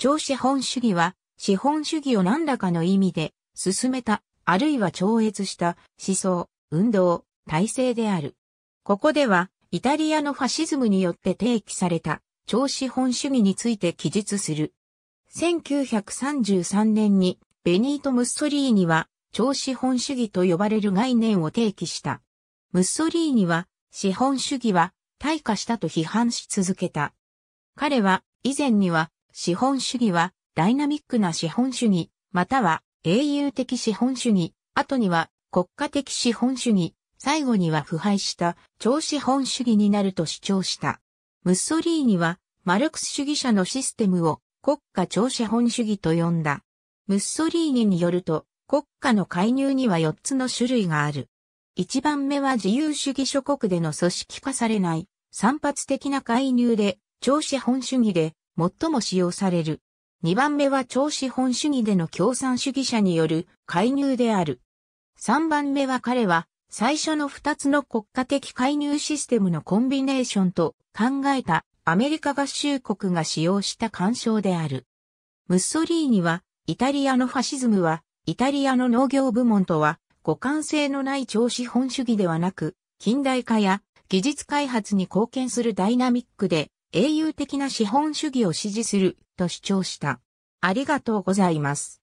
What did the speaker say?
超資本主義は、資本主義を何らかの意味で、進めた、あるいは超越した、思想、運動、体制である。ここでは、イタリアのファシズムによって提起された、超資本主義について記述する。1933年に、ベニート・ムッソリーニは、超資本主義と呼ばれる概念を提起した。ムッソリーニは、資本主義は、退化したと批判し続けた。彼は、以前には、資本主義は、ダイナミックな資本主義、または英雄的資本主義、後には国家的資本主義、最後には腐敗した超資本主義になると主張した。ムッソリーニは、マルクス主義者のシステムを国家超資本主義と呼んだ。ムッソリーニによると、国家の介入には4つの種類がある。1番目は自由主義諸国での組織化されない、散発的な介入で、超資本主義で、最も使用される。2番目は超資本主義での共産主義者による介入である。3番目は彼は最初の2つの国家的介入システムのコンビネーションと考えたアメリカ合衆国が使用した干渉である。ムッソリーニはイタリアのファシズムはイタリアの農業部門とは互換性のない超資本主義ではなく近代化や技術開発に貢献するダイナミックで英雄的な資本主義を支持すると主張した。ありがとうございます。